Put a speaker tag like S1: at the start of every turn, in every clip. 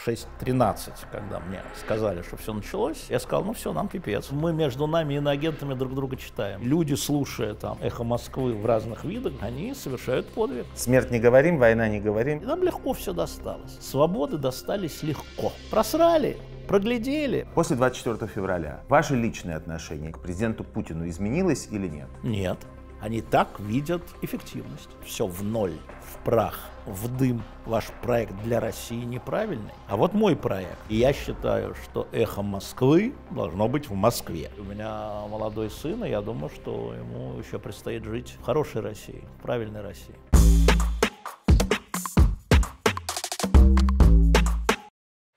S1: в 6.13, когда мне сказали, что все началось, я сказал, ну все, нам пипец. Мы между нами иноагентами друг друга читаем. Люди, слушая там «Эхо Москвы» в разных видах, они совершают подвиг. Смерть не говорим, война не говорим. И нам легко все досталось. Свободы достались
S2: легко. Просрали, проглядели. После 24 февраля ваше личное
S1: отношение к президенту Путину изменилось или нет? Нет. Они так видят эффективность. Все в ноль, в прах, в дым. Ваш проект для России неправильный. А вот мой проект. И я считаю, что эхо Москвы должно быть в Москве. У меня молодой сын, и я думаю, что ему еще предстоит жить в хорошей России, в правильной России.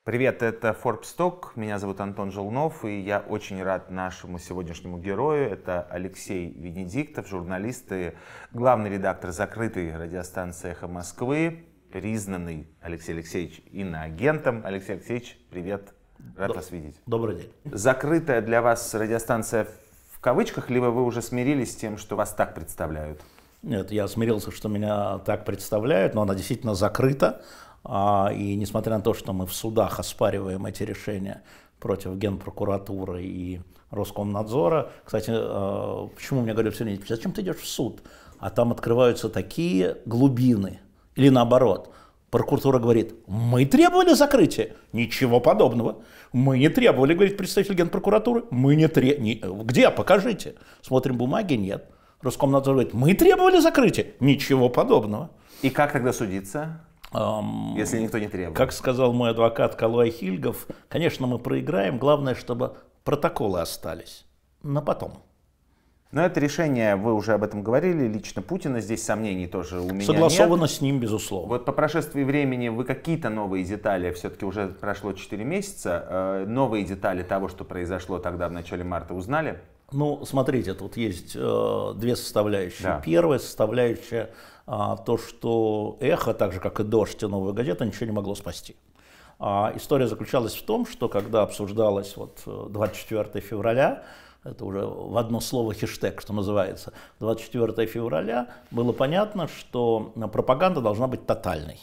S2: Привет, это Forbes Talk, меня зовут Антон Желнов, и я очень рад нашему сегодняшнему герою. Это Алексей Венедиктов, журналист и главный редактор закрытой радиостанции «Эхо Москвы», признанный Алексей Алексеевич иноагентом. Алексей Алексеевич, привет, рад Д- вас видеть. Добрый день. Закрытая для вас радиостанция
S1: в кавычках, либо вы уже смирились с тем, что вас так представляют? Нет, я смирился, что меня так представляют, но она действительно закрыта. А, и несмотря на то, что мы в судах оспариваем эти решения против Генпрокуратуры и Роскомнадзора, кстати, э, почему мне говорят все время, зачем ты идешь в суд? А там открываются такие глубины. Или наоборот, прокуратура говорит, мы требовали закрытия. Ничего подобного. Мы не требовали, говорит представитель Генпрокуратуры, мы не требовали. Где? Покажите. Смотрим бумаги, нет. Роскомнадзор говорит, мы требовали закрытия. Ничего подобного. И как тогда судиться? Если никто не требует. Как сказал мой адвокат Калуай Хильгов, конечно, мы проиграем, главное, чтобы протоколы остались на потом.
S2: Но это решение, вы уже об этом говорили, лично Путина, здесь сомнений тоже у меня Согласовано
S1: нет. с ним, безусловно.
S2: Вот по прошествии времени вы какие-то новые детали, все-таки уже прошло 4 месяца, э, новые детали того, что произошло тогда в начале марта, узнали?
S1: Ну, смотрите, тут есть э, две составляющие. Да. Первая составляющая – а, то, что «Эхо», так же как и «Дождь» и «Новая газета» ничего не могло спасти. А, история заключалась в том, что когда обсуждалось вот 24 э, февраля, это уже в одно слово хештег, что называется, 24 февраля, было понятно, что пропаганда должна быть тотальной.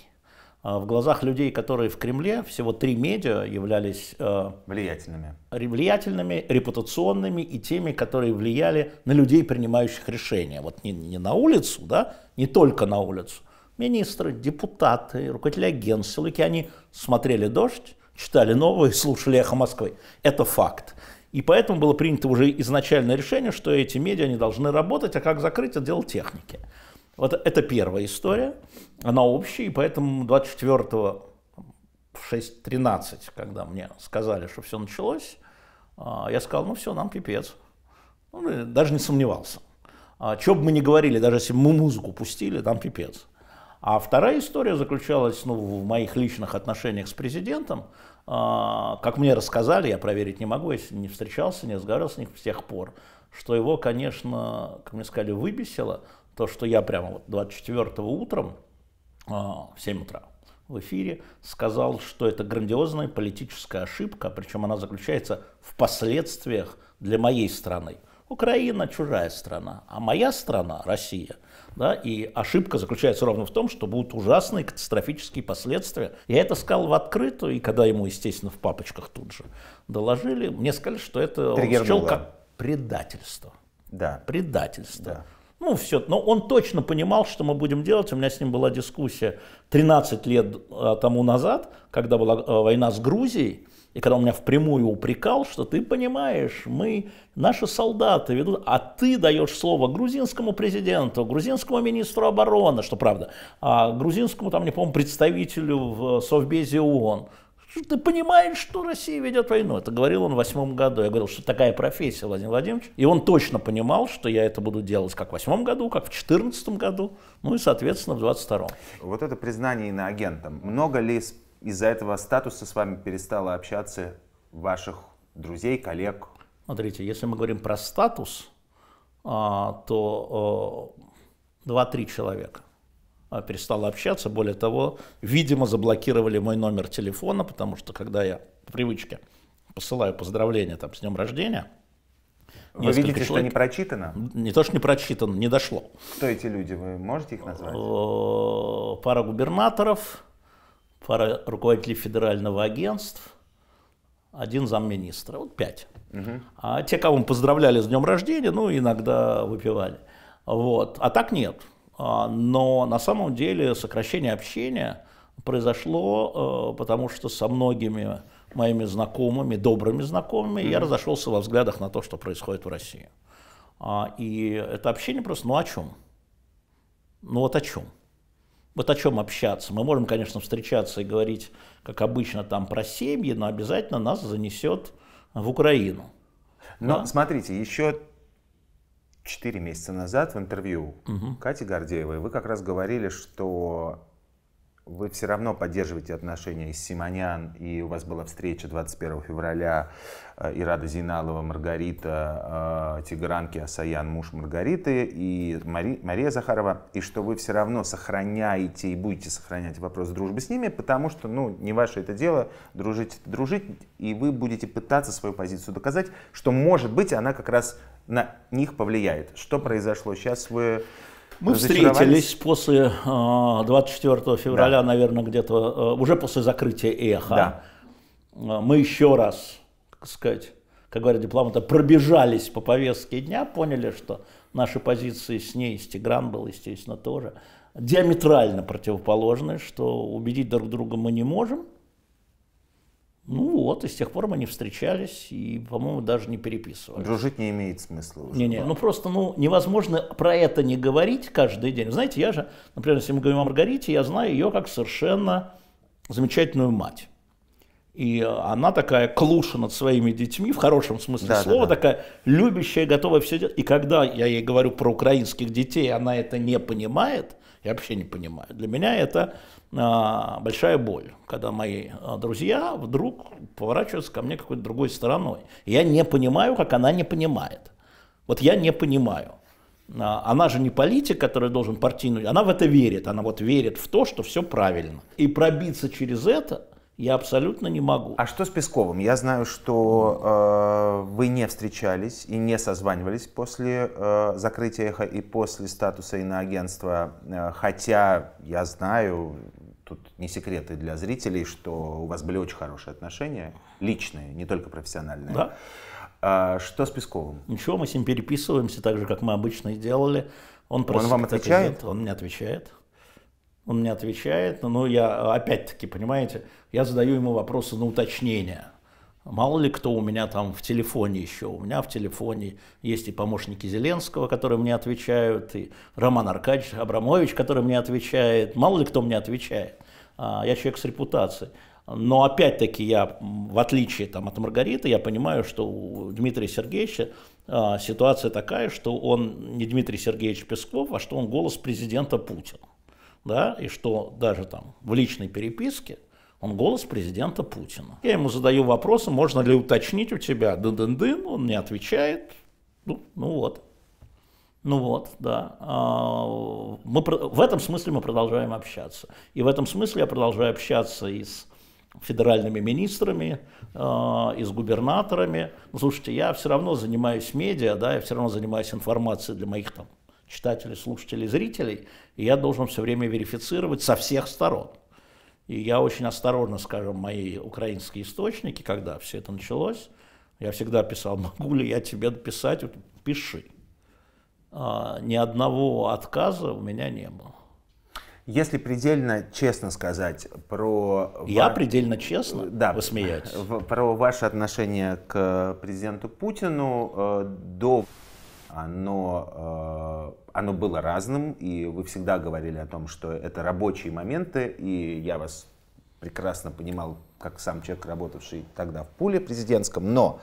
S1: А, в глазах людей, которые в Кремле, всего три медиа являлись э, влиятельными. влиятельными, репутационными и теми, которые влияли на людей, принимающих решения. Вот не, не на улицу, да, не только на улицу. Министры, депутаты, руководители агентств, силовики, они смотрели «Дождь», читали новые, слушали «Эхо Москвы». Это факт. И поэтому было принято уже изначальное решение, что эти медиа не должны работать, а как закрыть это дело техники. Вот это первая история, она общая, и поэтому 24 в 6.13, когда мне сказали, что все началось, а, я сказал, ну все, нам пипец. Ну, даже не сомневался. А, что бы мы ни говорили, даже если бы мы музыку пустили, нам пипец. А вторая история заключалась ну, в моих личных отношениях с президентом. А, как мне рассказали, я проверить не могу, если не встречался, не разговаривал с ним с тех пор, что его, конечно, как мне сказали, выбесило, то, что я прямо вот 24 утром а, в 7 утра в эфире сказал, что это грандиозная политическая ошибка, причем она заключается в последствиях для моей страны. Украина чужая страна, а моя страна Россия. Да, и ошибка заключается ровно в том, что будут ужасные катастрофические последствия. Я это сказал в открытую, и когда ему, естественно, в папочках тут же доложили, мне сказали, что это он счел как предательство. Да. Предательство. Да. Ну, все, но он точно понимал, что мы будем делать. У меня с ним была дискуссия 13 лет э, тому назад, когда была э, война с Грузией, и когда он меня впрямую упрекал, что ты понимаешь, мы, наши солдаты ведут, а ты даешь слово грузинскому президенту, грузинскому министру обороны, что правда, а грузинскому, там, не помню, представителю в Совбезе ООН ты понимаешь, что Россия ведет войну? Это говорил он в восьмом году. Я говорил, что такая профессия, Владимир Владимирович. И он точно понимал, что я это буду делать как в восьмом году, как в четырнадцатом году, ну и, соответственно, в двадцать втором. Вот это признание иноагентом. Много ли из-за этого статуса с вами перестало общаться ваших друзей, коллег? Смотрите, если мы говорим про статус, а, то э, два-три человека. А, перестала общаться. Более того, видимо, заблокировали мой номер телефона, потому что когда я по привычке посылаю поздравления там, с днем рождения,
S2: вы Несколько видите, человек. что не прочитано?
S1: Не то, что не прочитано, не дошло. Кто эти люди? Вы можете их назвать? Пара губернаторов, пара руководителей федерального агентства, один замминистра. Вот пять. Угу. А те, кого мы поздравляли с днем рождения, ну, иногда выпивали. Вот. А так нет. А, но на самом деле сокращение общения произошло, э, потому что со многими моими знакомыми, добрыми знакомыми, я разошелся во взглядах на то, что происходит в России. А, и это общение просто, ну о чем? Ну вот о чем? Вот о чем общаться? Мы можем, конечно, встречаться и говорить, как обычно, там про семьи, но обязательно нас занесет в Украину. Но да? смотрите,
S2: еще 4 месяца назад в интервью угу. Кати Гордеевой вы как раз говорили, что вы все равно поддерживаете отношения с Симонян, и у вас была встреча 21 февраля э, Ирада Зиналова, Маргарита э, Тигранки, Асаян, муж Маргариты, и Мари, Мария Захарова, и что вы все равно сохраняете и будете сохранять вопрос дружбы с ними, потому что, ну, не ваше это дело, дружить, дружить, и вы будете пытаться свою позицию доказать, что, может быть, она как раз
S1: на них повлияет. Что произошло сейчас? Вы мы встретились после 24 а, февраля, да. наверное, где-то а, уже после закрытия эхо. Да. А, мы еще раз, так сказать, как говорят дипломаты, пробежались по повестке дня, поняли, что наши позиции с ней, с Тигран был, естественно, тоже диаметрально противоположны, что убедить друг друга мы не можем. Ну вот, и с тех пор мы не встречались и, по-моему, даже не переписывались. Дружить не имеет смысла уже. Не-не, ну просто ну, невозможно про это не говорить каждый день. Знаете, я же, например, если мы говорим о Маргарите, я знаю ее как совершенно замечательную мать. И она такая клуша над своими детьми, в хорошем смысле да, слова, да, да. такая любящая, готовая все делать. И когда я ей говорю про украинских детей, она это не понимает – я вообще не понимаю. Для меня это э, большая боль, когда мои а, друзья вдруг поворачиваются ко мне какой-то другой стороной. Я не понимаю, как она не понимает. Вот я не понимаю. А, она же не политик, который должен партийную... Она в это верит. Она вот верит в то, что все правильно. И пробиться через это я абсолютно не могу. А что с Песковым? Я знаю, что э, вы не встречались и не
S2: созванивались после э, закрытия эхо и после статуса иноагентства. Э, хотя я знаю, тут не секреты для зрителей, что у вас были очень
S1: хорошие отношения, личные, не только профессиональные. Да. А, что с Песковым? Ничего, мы с ним переписываемся так же, как мы обычно и делали. Он, он вам отвечает? он мне отвечает. Он мне отвечает, но я опять-таки, понимаете, я задаю ему вопросы на уточнение. Мало ли кто у меня там в телефоне еще. У меня в телефоне есть и помощники Зеленского, которые мне отвечают, и Роман Аркадьевич Абрамович, который мне отвечает. Мало ли кто мне отвечает. А, я человек с репутацией. Но опять-таки я, в отличие там, от Маргариты, я понимаю, что у Дмитрия Сергеевича а, ситуация такая, что он не Дмитрий Сергеевич Песков, а что он голос президента Путина да, и что даже там в личной переписке он голос президента Путина. Я ему задаю вопросы, можно ли уточнить у тебя дын-дын-дын, он не отвечает. Ну, ну вот. Ну вот, да. А, мы, в этом смысле мы продолжаем общаться. И в этом смысле я продолжаю общаться и с федеральными министрами, а, и с губернаторами. Ну, слушайте, я все равно занимаюсь медиа, да, я все равно занимаюсь информацией для моих там читателей, слушателей, зрителей, и я должен все время верифицировать со всех сторон. И я очень осторожно, скажем, мои украинские источники, когда все это началось, я всегда писал, могу ли я тебе написать, пиши. А, ни одного отказа у меня не было. Если предельно честно сказать про... Я ва... предельно честно?
S2: Да. Вы смеетесь. Про ваше отношение к президенту Путину э, до оно, э, оно было разным, и вы всегда говорили о том, что это рабочие моменты, и я вас прекрасно понимал, как сам человек, работавший тогда в пуле президентском, но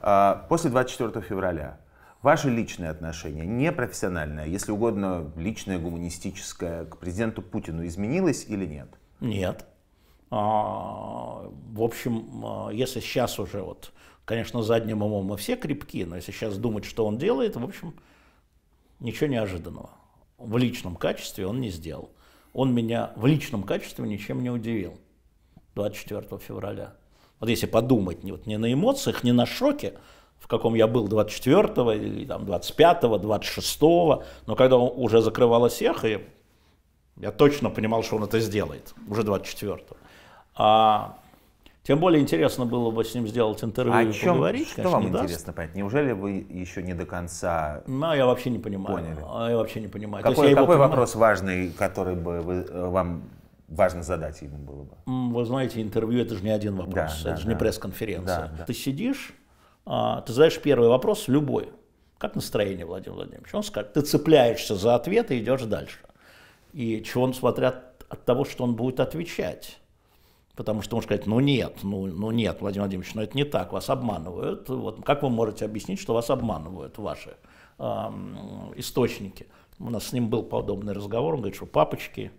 S2: э, после 24 февраля ваши личные отношения, не профессиональное, если угодно, личное, гуманистическое,
S1: к президенту Путину изменилось или нет? Нет. А, в общем, э, если сейчас уже вот Конечно, задним умом мы все крепки, но если сейчас думать, что он делает, в общем, ничего неожиданного. В личном качестве он не сделал. Он меня в личном качестве ничем не удивил 24 февраля. Вот если подумать, не вот не на эмоциях, не на шоке, в каком я был 24 или там 25, 26, но когда он уже закрывалось эхо, я точно понимал, что он это сделает, уже 24. А тем более интересно было бы с ним сделать интервью а и чем, поговорить. Что конечно, вам даст. интересно
S2: понять? Неужели вы еще не до конца Ну, а я вообще не понимаю. Поняли.
S1: А я вообще не понимаю. Какой, какой вопрос важный, который бы вы, э, вам
S2: важно задать ему было
S1: бы? Вы знаете, интервью это же не один вопрос, да, это да, же да. не пресс-конференция. Да, да. Ты сидишь, а, ты задаешь первый вопрос, любой. Как настроение, Владимир Владимирович? Он скажет, ты цепляешься за ответ и идешь дальше. И чего он смотрят от того, что он будет отвечать потому что он может сказать, ну нет, ну, ну нет, Владимир Владимирович, ну это не так, вас обманывают. Вот, как вы можете объяснить, что вас обманывают ваши э, источники? У нас с ним был подобный разговор, он говорит, что папочки,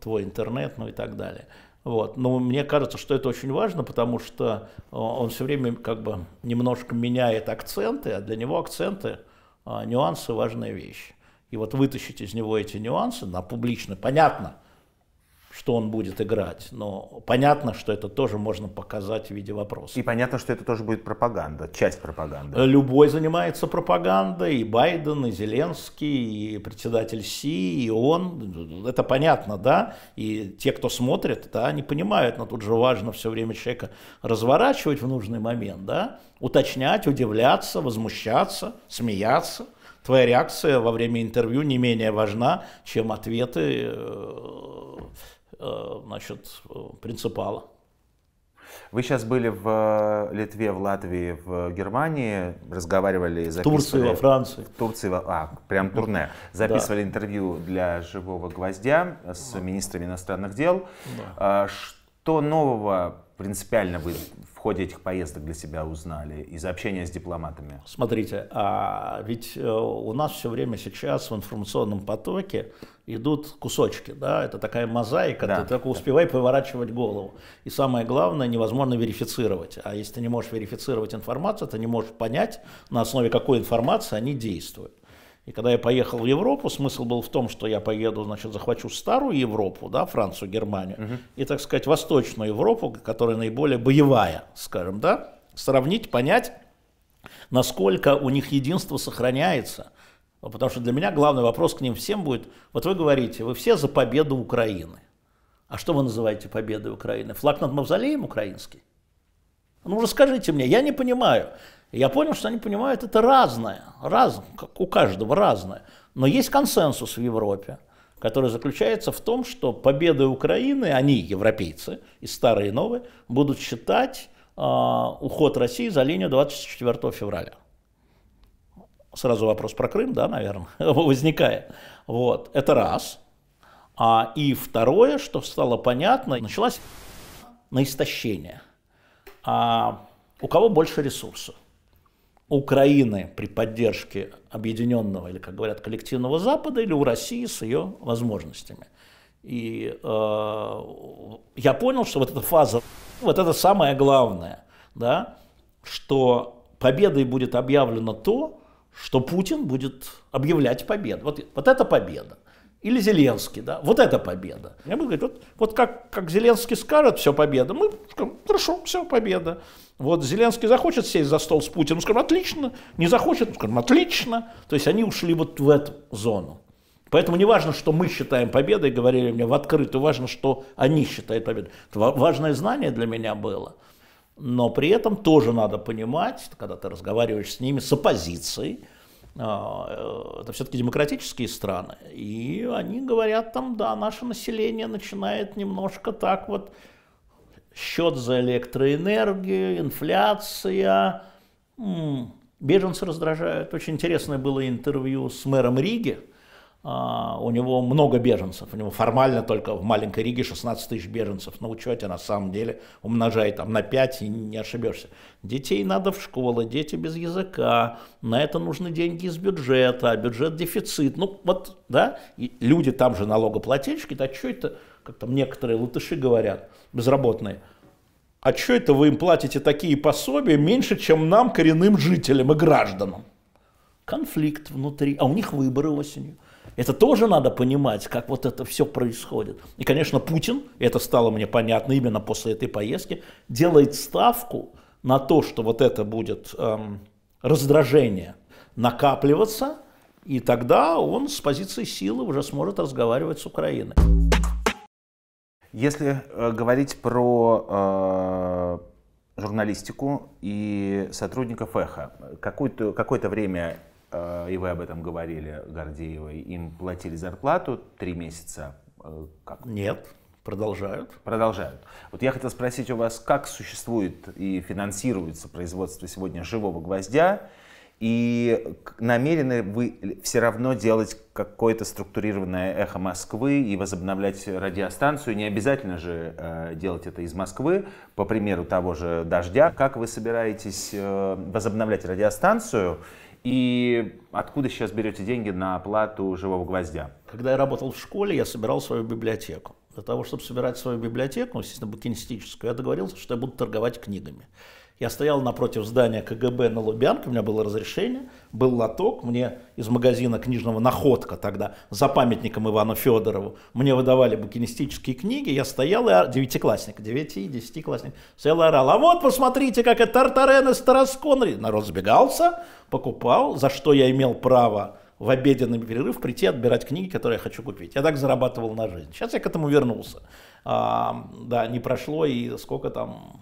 S1: твой интернет, ну и так далее. Вот. Но мне кажется, что это очень важно, потому что а, он все время как бы немножко меняет акценты, а для него акценты, а, нюансы – важная вещь. И вот вытащить из него эти нюансы на публично, понятно, что он будет играть. Но понятно, что это тоже можно показать в виде вопроса. И понятно, что это тоже будет пропаганда, часть пропаганды. Э, любой занимается пропагандой, и Байден, и Зеленский, и председатель Си, и он. Это понятно, да? И те, кто смотрит, да, они понимают, но тут же важно все время человека разворачивать в нужный момент, да? Уточнять, удивляться, возмущаться, смеяться твоя реакция во время интервью не менее важна, чем ответы э, значит, э, э, принципала.
S2: Вы сейчас были в э, Литве, в Латвии, в Германии, разговаривали, записывали... В Турции, во Франции. В Турции, а, прям турне. Записывали да. интервью для «Живого гвоздя» с министрами иностранных дел. Да. А, что нового принципиально
S1: вы ходе этих поездок для себя узнали, из общения с дипломатами? Смотрите, а ведь э, у нас все время сейчас в информационном потоке идут кусочки, да, это такая мозаика, да. ты только успевай поворачивать голову. И самое главное, невозможно верифицировать. А если ты не можешь верифицировать информацию, ты не можешь понять, на основе какой информации они действуют. И когда я поехал в Европу, смысл был в том, что я поеду, значит, захвачу старую Европу, да, Францию, Германию, угу. и, так сказать, Восточную Европу, которая наиболее боевая, скажем, да, сравнить, понять, насколько у них единство сохраняется. Потому что для меня главный вопрос к ним всем будет, вот вы говорите, вы все за победу Украины. А что вы называете победой Украины? Флаг над мавзолеем украинский? Ну уже скажите мне, я не понимаю я понял, что они понимают это разное, раз, как у каждого разное. Но есть консенсус в Европе, который заключается в том, что победы Украины, они, европейцы, и старые, и новые, будут считать э, уход России за линию 24 февраля. Сразу вопрос про Крым, да, наверное, возникает. Вот, это раз. А, и второе, что стало понятно, началась на истощение. А у кого больше ресурсов? Украины при поддержке объединенного или, как говорят, коллективного Запада или у России с ее возможностями. И э, я понял, что вот эта фаза, вот это самое главное, да, что победой будет объявлено то, что Путин будет объявлять победу. Вот, вот это победа или Зеленский, да, вот это победа. Я буду говорить, вот, вот как, как Зеленский скажет, все, победа, мы скажем, хорошо, все, победа. Вот Зеленский захочет сесть за стол с Путиным, скажем, отлично, не захочет, скажем, отлично. То есть они ушли вот в эту зону. Поэтому не важно, что мы считаем победой, говорили мне в открытую, важно, что они считают победой. Это важное знание для меня было. Но при этом тоже надо понимать, когда ты разговариваешь с ними, с оппозицией, а, э, это все-таки демократические страны, и они говорят там, да, наше население начинает немножко так вот счет за электроэнергию, инфляция, беженцы раздражают. Очень интересное было интервью с мэром Риги, а, у него много беженцев, у него формально только в маленькой Риге 16 тысяч беженцев на учете, на самом деле умножай там на 5 и не ошибешься. Детей надо в школы, дети без языка, на это нужны деньги из бюджета, а бюджет дефицит, ну вот, да, и люди там же налогоплательщики, да что это, как там некоторые латыши говорят, безработные, а что это вы им платите такие пособия меньше, чем нам, коренным жителям и гражданам? Конфликт внутри, а у них выборы осенью. Это тоже надо понимать, как вот это все происходит. И, конечно, Путин, это стало мне понятно именно после этой поездки, делает ставку на то, что вот это будет эм, раздражение накапливаться, и тогда он с позиции силы уже сможет разговаривать с Украиной. Если э, говорить про э,
S2: журналистику и сотрудников эхо, какое-то какое время Э, и вы об этом говорили, Гордеевой, им платили зарплату три месяца? Э, как? Нет, продолжают. Продолжают. Вот я хотел спросить у вас, как существует и финансируется производство сегодня живого гвоздя, и намерены вы все равно делать какое-то структурированное эхо Москвы и возобновлять радиостанцию? Не обязательно же э, делать это из Москвы, по примеру того же «Дождя». Как вы собираетесь возобновлять радиостанцию и откуда сейчас берете деньги на оплату «Живого гвоздя»?
S1: Когда я работал в школе, я собирал свою библиотеку. Для того, чтобы собирать свою библиотеку, ну, естественно, букинистическую, я договорился, что я буду торговать книгами. Я стоял напротив здания КГБ на Лубянке, у меня было разрешение, был лоток, мне из магазина книжного «Находка» тогда, за памятником Ивану Федорову, мне выдавали букинистические книги, я стоял, и девятиклассник, девяти, десятиклассник, стоял и орал, а вот посмотрите, как это Тартарен из Тарасконри. Народ сбегался, покупал, за что я имел право в обеденный перерыв прийти отбирать книги, которые я хочу купить. Я так зарабатывал на жизнь. Сейчас я к этому вернулся. А, да, не прошло и сколько там,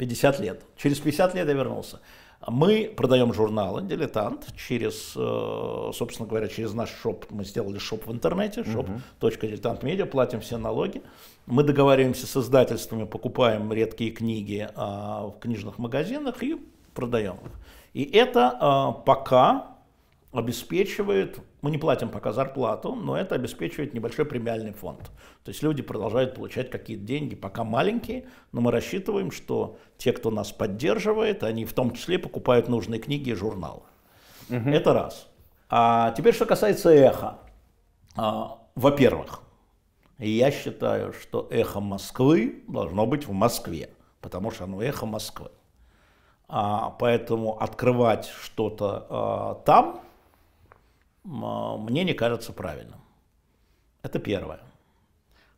S1: 50 лет. Через 50 лет я вернулся. Мы продаем журналы «Дилетант» через, э, собственно говоря, через наш шоп. Мы сделали шоп в интернете, shop.diletantmedia, платим все налоги. Мы договариваемся с издательствами, покупаем редкие книги а, в книжных магазинах и продаем их. И это а, пока обеспечивает мы не платим пока зарплату, но это обеспечивает небольшой премиальный фонд. То есть люди продолжают получать какие-то деньги, пока маленькие, но мы рассчитываем, что те, кто нас поддерживает, они в том числе покупают нужные книги и журналы. Угу. Это раз. А теперь, что касается эхо. А, во-первых, я считаю, что эхо Москвы должно быть в Москве, потому что оно эхо Москвы. А, поэтому открывать что-то а, там а, мне не кажется правильным. Это первое.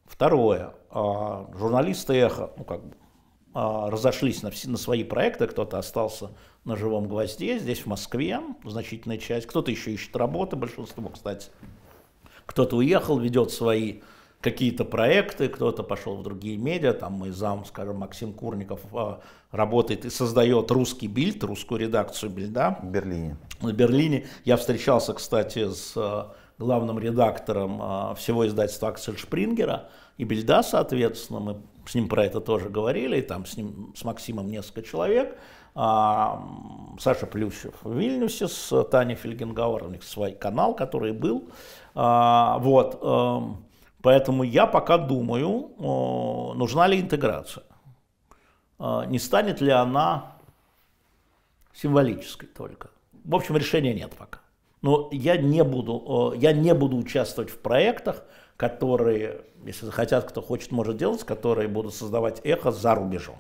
S1: Второе. А, журналисты «Эхо» ну, как бы, а, разошлись на, все, на свои проекты. Кто-то остался на «Живом гвозде», здесь, в Москве, значительная часть. Кто-то еще ищет работы, большинство, кстати. Кто-то уехал, ведет свои какие-то проекты, кто-то пошел в другие медиа, там мой зам, скажем, Максим Курников э, работает и создает русский бильд, русскую редакцию бильда. В Берлине. В Берлине. Я встречался, кстати, с э, главным редактором э, всего издательства Аксель Шпрингера и бильда, соответственно, мы с ним про это тоже говорили, и там с ним, с Максимом несколько человек, а, Саша Плющев в Вильнюсе с Таней Фельгенгауэр, у них свой канал, который был, а, вот, эм, Поэтому я пока думаю, нужна ли интеграция. А, не станет ли она символической только. В общем, решения нет пока. Но я не буду, я не буду участвовать в проектах, которые, если захотят, кто хочет, может делать, которые будут создавать эхо за рубежом.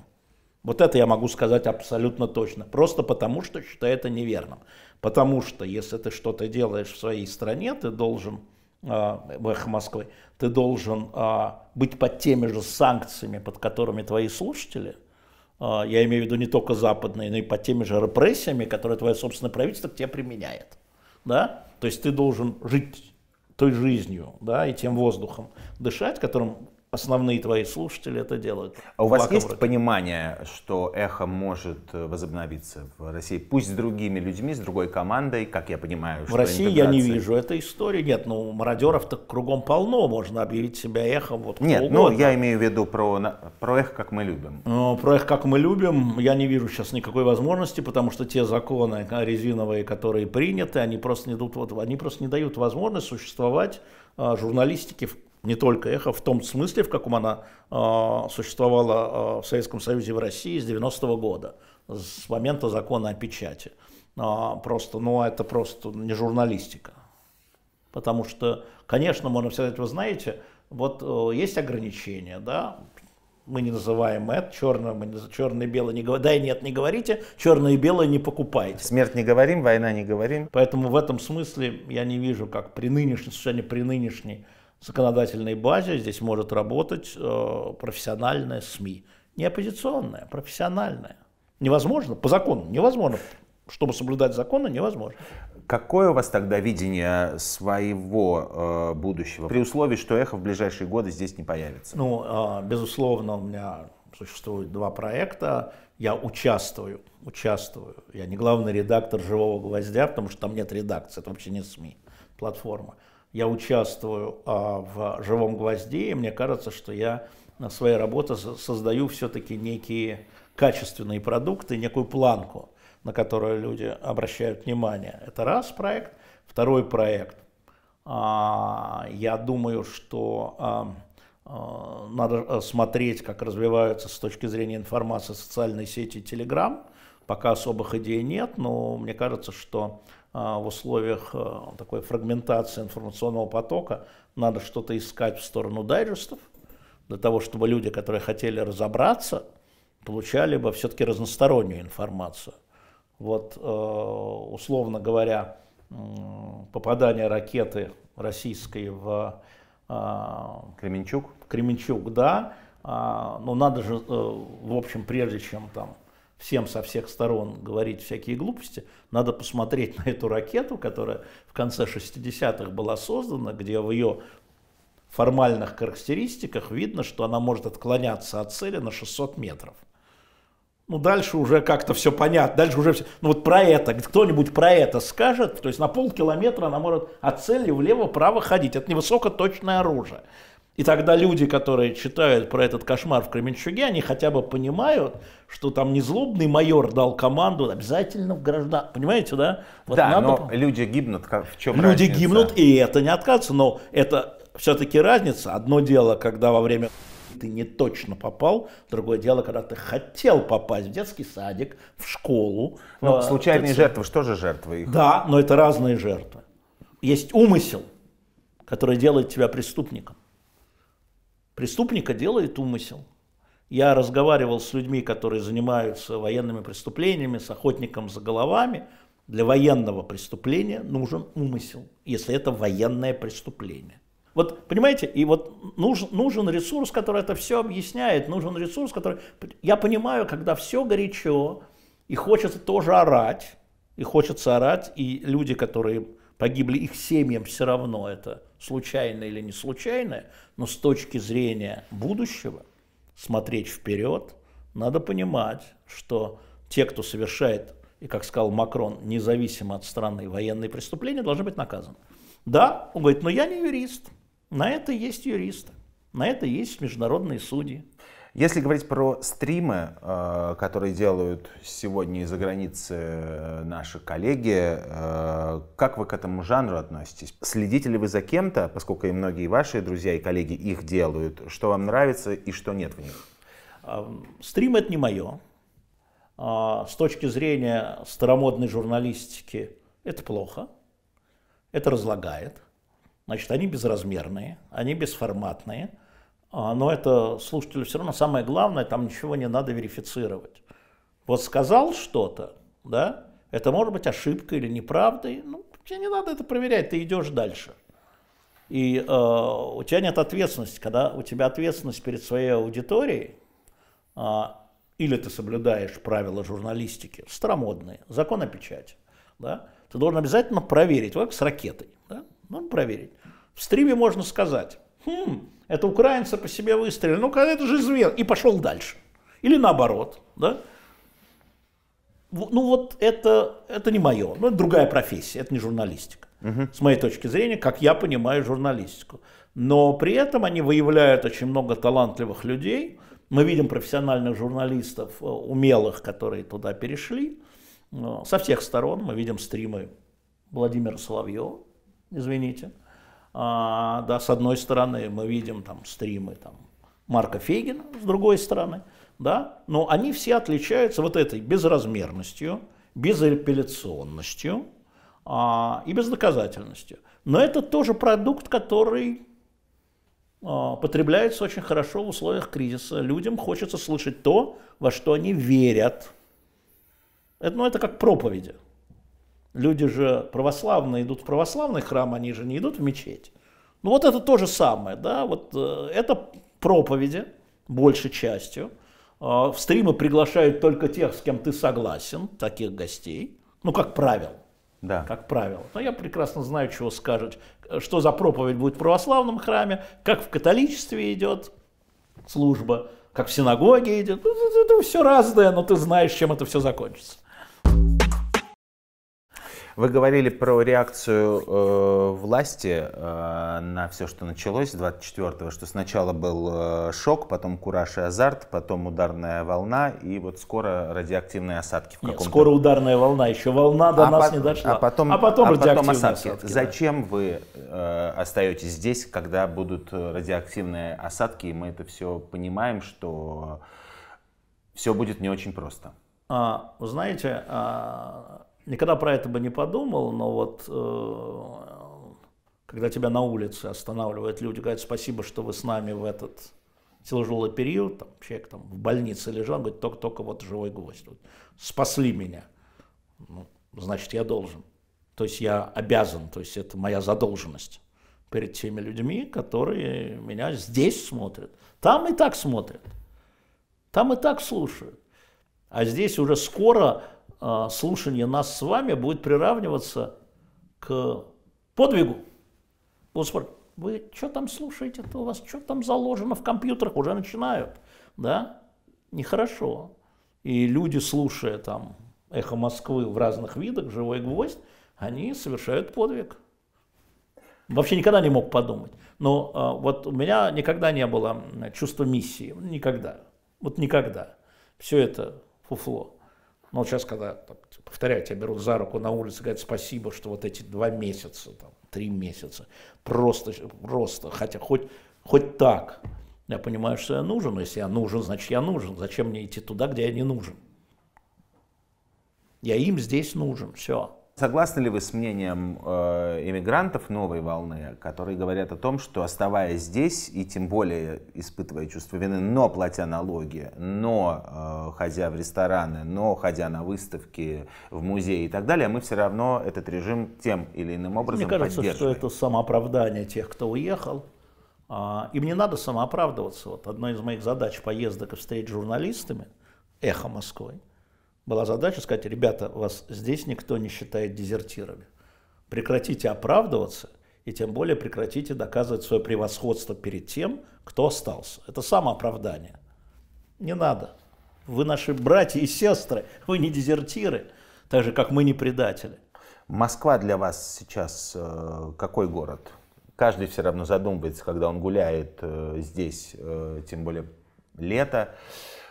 S1: Вот это я могу сказать абсолютно точно. Просто потому, что считаю это неверным. Потому что, если ты что-то делаешь в своей стране, ты должен а, в «Эхо Москвы», ты должен а, быть под теми же санкциями, под которыми твои слушатели, а, я имею в виду не только западные, но и под теми же репрессиями, которые твое собственное правительство к тебе применяет. Да? То есть ты должен жить той жизнью да, и тем воздухом дышать, которым основные твои слушатели это делают. А у вас есть вроде. понимание,
S2: что эхо может э, возобновиться в России, пусть с другими людьми, с другой командой, как я понимаю? В России интеграции... я не вижу
S1: этой истории. Нет, ну мародеров так кругом полно, можно объявить себя эхом вот Нет, ну я имею в виду про, про эхо, как мы любим. Но э, про эхо, как мы любим, я не вижу сейчас никакой возможности, потому что те законы а, резиновые, которые приняты, они просто не, идут, вот, они просто не дают возможность существовать а, журналистике в не только эхо, в том смысле, в каком она э, существовала а, в Советском Союзе и в России с 90-го года, с момента закона о печати. Э, просто, ну, это просто не журналистика. Потому что, конечно, можно сказать, вы знаете, вот э, есть ограничения, да, мы не называем это черным, мы не, черное и белое не говорим, да и нет, не говорите, черное и белое не покупайте. Смерть не говорим, война не говорим. Поэтому в этом смысле я не вижу, как при нынешней, совершенно при нынешней законодательной базе здесь может работать э, профессиональная СМИ. Не оппозиционная, профессиональная. Невозможно, по закону, невозможно. Чтобы соблюдать законы, невозможно.
S2: Какое у вас тогда видение своего э, будущего, при условии, что эхо в ближайшие годы здесь не появится?
S1: Ну, э, безусловно, у меня существует два проекта. Я участвую, участвую. Я не главный редактор «Живого гвоздя», потому что там нет редакции, это вообще не СМИ, платформа я участвую а, в «Живом гвозде», и мне кажется, что я на своей работе создаю все-таки некие качественные продукты, некую планку, на которую люди обращают внимание. Это раз проект. Второй проект. А, я думаю, что а, надо смотреть, как развиваются с точки зрения информации социальные сети Telegram. Пока особых идей нет, но мне кажется, что а, в условиях а, такой фрагментации информационного потока надо что-то искать в сторону дайджестов, для того, чтобы люди, которые хотели разобраться, получали бы все-таки разностороннюю информацию. Вот, э, условно говоря, попадание ракеты российской в Кременчук. А, Кременчук, да. Но надо же, э, в общем, прежде чем там всем со всех сторон говорить всякие глупости, надо посмотреть на эту ракету, которая в конце 60-х была создана, где в ее формальных характеристиках видно, что она может отклоняться от цели на 600 метров. Ну, дальше уже как-то все понятно. Дальше уже все... Ну, вот про это, кто-нибудь про это скажет. То есть на полкилометра она может от цели влево-право ходить. Это невысокоточное оружие. И тогда люди, которые читают про этот кошмар в Кременчуге, они хотя бы понимают, что там не злобный майор дал команду, обязательно в граждан. Понимаете, да? Вот да, надо... но люди гибнут. Как, в чем люди разница? гибнут, и это не откатится. Но это все-таки разница. Одно дело, когда во время ты не точно попал, другое дело, когда ты хотел попасть в детский садик, в школу. Но ну, а, случайные ты...
S2: жертвы, что же жертвы их? Да, но
S1: это разные жертвы. Есть умысел, который делает тебя преступником преступника делает умысел. Я разговаривал с людьми, которые занимаются военными преступлениями, с охотником за головами. Для военного преступления нужен умысел, если это военное преступление. Вот, понимаете, и вот нужен, нужен ресурс, который это все объясняет, нужен ресурс, который... Я понимаю, когда все горячо, и хочется тоже орать, и хочется орать, и люди, которые погибли, их семьям все равно это случайно или не случайно, но с точки зрения будущего, смотреть вперед, надо понимать, что те, кто совершает, и как сказал Макрон, независимо от страны военные преступления, должны быть наказаны. Да, он говорит, но я не юрист. На это есть юристы, на это есть международные судьи. Если говорить про стримы, э,
S2: которые делают сегодня из-за границы э, наши коллеги, э, как вы к этому жанру относитесь? Следите ли вы за кем-то, поскольку и многие ваши друзья и коллеги
S1: их делают? Что вам нравится и что нет в них? А, стрим — это не мое. А, с точки зрения старомодной журналистики это плохо, это разлагает. Значит, они безразмерные, они бесформатные — а, но это слушателю все равно самое главное, там ничего не надо верифицировать. Вот сказал что-то, да, это может быть ошибка или неправдой, ну, тебе не надо это проверять, ты идешь дальше. И э, у тебя нет ответственности, когда у тебя ответственность перед своей аудиторией, э, или ты соблюдаешь правила журналистики, старомодные, закон о печати, да, ты должен обязательно проверить, вот с ракетой, да, ну проверить. В стриме можно сказать, хм, это украинцы по себе выстрелили, ну когда это же зверь, и пошел дальше. Или наоборот, да? Ну вот это, это не мое, ну это другая профессия, это не журналистика. Угу. С моей точки зрения, как я понимаю журналистику. Но при этом они выявляют очень много талантливых людей. Мы видим профессиональных журналистов, э, умелых, которые туда перешли. Э, со всех сторон мы видим стримы Владимира Соловьева, извините, а, да, с одной стороны мы видим там стримы там, Марка Фейгина, с другой стороны, да, но они все отличаются вот этой безразмерностью, безапелляционностью а, и бездоказательностью. Но это тоже продукт, который а, потребляется очень хорошо в условиях кризиса. Людям хочется слышать то, во что они верят. Это, ну, это как проповеди. Люди же православные идут в православный храм, они же не идут в мечеть. Ну вот это то же самое, да, вот э, это проповеди, большей частью. Э, в стримы приглашают только тех, с кем ты согласен, таких гостей, ну как правило. Да. Как правило. Но я прекрасно знаю, чего скажут, э, что за проповедь будет в православном храме, как в католичестве идет служба, как в синагоге идет. Это ну, ну, ну, все разное, но ты знаешь, чем это все закончится.
S2: Вы говорили про реакцию э, власти э, на все, что началось 24-го, что сначала был э, шок, потом кураж и азарт, потом ударная волна, и вот скоро радиоактивные осадки. В Нет, скоро ударная
S1: волна, еще волна до а нас по... не дошла. А потом, а потом, а радиоактивные потом осадки. осадки. Зачем
S2: да. вы э, остаетесь здесь, когда будут э, радиоактивные осадки, и мы это все понимаем, что все будет не очень просто?
S1: А, знаете, а, Никогда про это бы не подумал, но вот э, когда тебя на улице останавливают люди, говорят, спасибо, что вы с нами в этот тяжелый период, там, человек там в больнице лежал, говорит, только-только вот живой гость, вот, спасли меня, ну, значит, я должен, то есть я обязан, то есть это моя задолженность перед теми людьми, которые меня здесь смотрят. Там и так смотрят, там и так слушают. А здесь уже скоро а, слушание нас с вами будет приравниваться к подвигу. Вот Господи, вы что там слушаете-то? У вас что там заложено в компьютерах? Уже начинают, да? Нехорошо. И люди, слушая там «Эхо Москвы» в разных видах, «Живой гвоздь», они совершают подвиг. Вообще никогда не мог подумать. Но а, вот у меня никогда не было чувства миссии. Никогда. Вот никогда. Все это фуфло. Но ну, вот сейчас, когда, так, типа, повторяю, тебя берут за руку на улице, говорят спасибо, что вот эти два месяца, там, три месяца, просто, просто, хотя хоть, хоть так, я понимаю, что я нужен, если я нужен, значит я нужен, зачем мне идти туда, где я не нужен? Я им здесь нужен, все. Согласны ли вы с мнением
S2: э, иммигрантов новой волны, которые говорят о том, что оставаясь здесь и тем более испытывая чувство вины, но платя налоги, но э, ходя в рестораны, но ходя на выставки, в музеи и так далее, мы все равно этот режим тем или иным образом Мне кажется, что
S1: это самооправдание тех, кто уехал. А, Им не надо самооправдываться. Вот одна из моих задач поездок и встреч с журналистами «Эхо Москвы» – была задача сказать, ребята, вас здесь никто не считает дезертирами. Прекратите оправдываться и тем более прекратите доказывать свое превосходство перед тем, кто остался. Это самооправдание. Не надо. Вы наши братья и сестры, вы не дезертиры, так же, как мы не предатели. Москва для
S2: вас сейчас э, какой город? Каждый все равно задумывается, когда он гуляет э, здесь, э, тем более лето.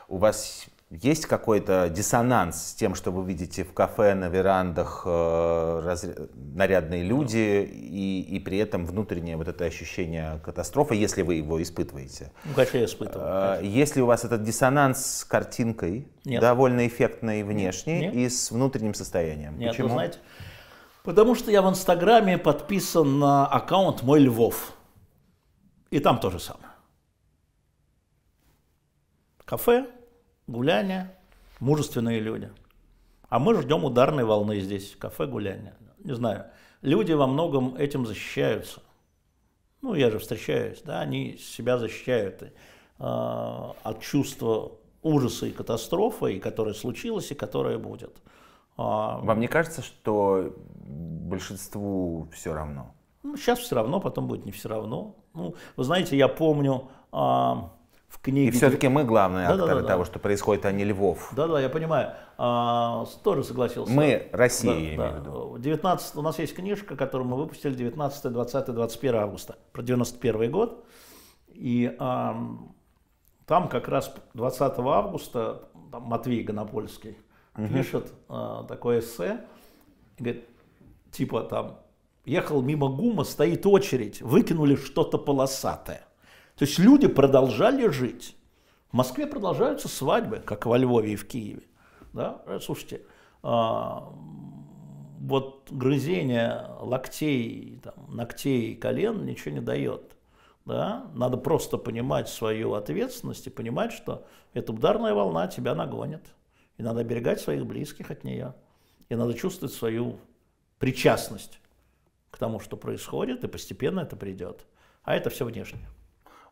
S2: У вас есть какой-то диссонанс с тем, что вы видите в кафе, на верандах э, раз... нарядные люди, и, и при этом внутреннее вот это ощущение катастрофы, если вы его испытываете? Ну, конечно, я испытываю. Э, конечно. Если у вас этот диссонанс с картинкой, Нет. довольно
S1: эффектной внешней, Нет. и с внутренним состоянием? Нет, Почему? вы знаете, потому что я в Инстаграме подписан на аккаунт «Мой Львов», и там то же самое. Кафе, гуляния, мужественные люди. А мы ждем ударной волны здесь, кафе гуляния. Не знаю, люди во многом этим защищаются. Ну, я же встречаюсь, да, они себя защищают э, от чувства ужаса и катастрофы, и которая случилась, и которая будет. А, Вам не кажется, что большинству все равно? Ну, сейчас все равно, потом будет не все равно. Ну, вы знаете, я помню, а, в книге. И все-таки мы главные да, акторы да, да, того, да.
S2: что происходит, а не Львов.
S1: Да-да, я понимаю. А, тоже согласился. Мы, Россия, да, я да. в виду. 19, у нас есть книжка, которую мы выпустили 19, 20, 21 августа, про 91 год. И а, там как раз 20 августа там Матвей Гонопольский угу. пишет а, такое эссе, говорит, типа там, ехал мимо ГУМа, стоит очередь, выкинули что-то полосатое. То есть люди продолжали жить. В Москве продолжаются свадьбы, как во Львове и в Киеве. Да? Э, слушайте, а, вот грызение локтей, там, ногтей и колен ничего не дает. Да? Надо просто понимать свою ответственность и понимать, что эта ударная волна тебя нагонит. И надо оберегать своих близких от нее. И надо чувствовать свою причастность к тому, что происходит, и постепенно это придет. А это все внешнее.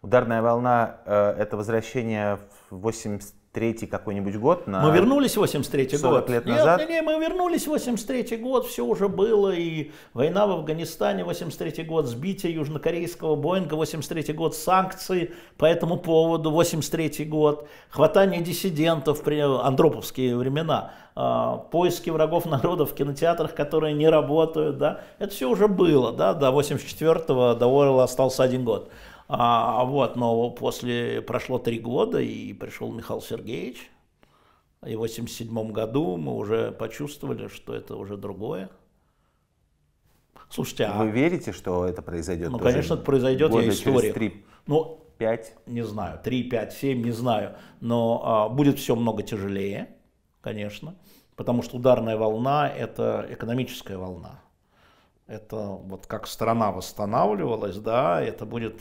S2: Ударная волна э, это возвращение в 83 какой-нибудь год. На мы вернулись
S1: в 83 год. лет назад. Нет, нет, мы вернулись в 83 год, все уже было, и война в Афганистане 83 год, сбитие южнокорейского Боинга 83 год, санкции по этому поводу 83 год, хватание диссидентов при андроповские времена, а, поиски врагов народа в кинотеатрах, которые не работают, да, это все уже было, да, до 84 до Орла остался один год. А, а, вот, но после прошло три года, и пришел Михаил Сергеевич. И в 87 году мы уже почувствовали, что это уже другое.
S2: Слушайте, а... Вы верите, что это произойдет?
S1: Ну, конечно, это произойдет, я историк. 3... Ну, 5? Не знаю, 3, 5, 7, не знаю. Но а, будет все много тяжелее, конечно, потому что ударная волна – это экономическая волна. Это вот как страна восстанавливалась, да, это будет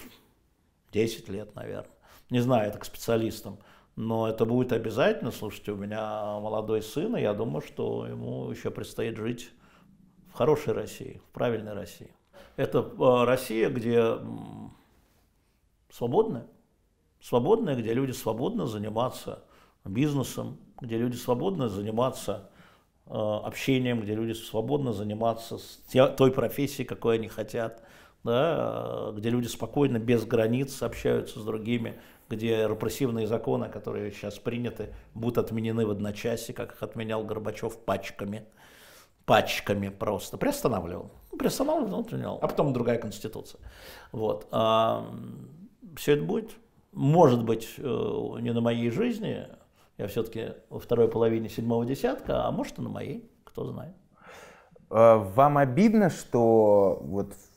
S1: 10 лет, наверное. Не знаю, это к специалистам. Но это будет обязательно. Слушайте, у меня молодой сын, и я думаю, что ему еще предстоит жить в хорошей России, в правильной России. Это э, Россия, где свободная, свободная, где люди свободно заниматься бизнесом, где люди свободно заниматься э, общением, где люди свободно заниматься той профессией, какой они хотят да, э, где люди спокойно, без границ общаются с другими, где репрессивные законы, которые сейчас приняты, будут отменены в одночасье, как их отменял Горбачев пачками. Пачками просто. Приостанавливал. Ну, приостанавливал, отменял. А потом другая конституция. Вот. А, все это будет. Может быть, э, не на моей жизни, я все-таки во второй половине седьмого десятка, а может и на моей, кто знает.
S2: А вам обидно, что вот в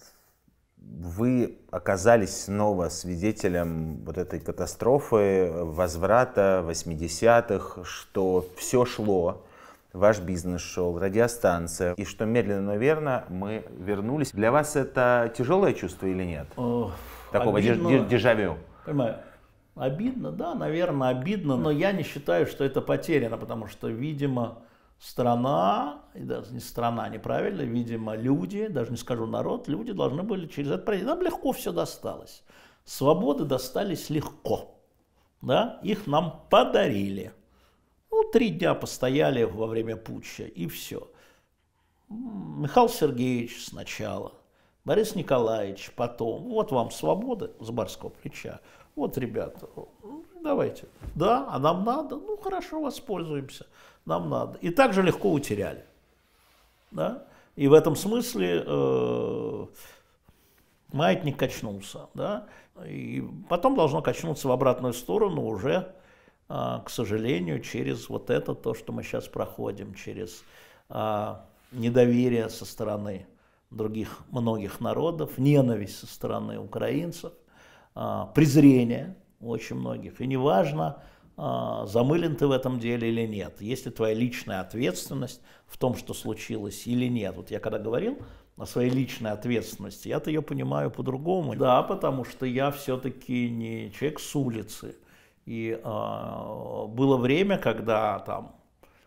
S2: вы оказались снова свидетелем вот этой катастрофы, возврата 80-х, что все шло, ваш бизнес шел, радиостанция, и что медленно, но верно мы вернулись. Для вас это тяжелое чувство или нет?
S1: О, Такого обидно. дежавю. Понимаю. Обидно, да, наверное, обидно, но я не считаю, что это потеряно, потому что, видимо, страна, и даже не страна, неправильно, видимо, люди, даже не скажу народ, люди должны были через это пройти. Нам легко все досталось. Свободы достались легко. Да? Их нам подарили. Ну, три дня постояли во время путча, и все. Михаил Сергеевич сначала, Борис Николаевич потом. Вот вам свобода с барского плеча. Вот, ребята, давайте. Да, а нам надо? Ну, хорошо, воспользуемся нам надо. И так же легко утеряли. Да? И в этом смысле э, маятник качнулся. Да? И потом должно качнуться в обратную сторону уже, э, к сожалению, через вот это, то, что мы сейчас проходим, через э, недоверие со стороны других многих народов, ненависть со стороны украинцев, а, презрение очень многих. И неважно, а, замылен ты в этом деле или нет, есть ли твоя личная ответственность в том, что случилось или нет. Вот я когда говорил о своей личной ответственности, я-то ее понимаю по-другому. Да, потому что я все-таки не человек с улицы. И э, было время, когда там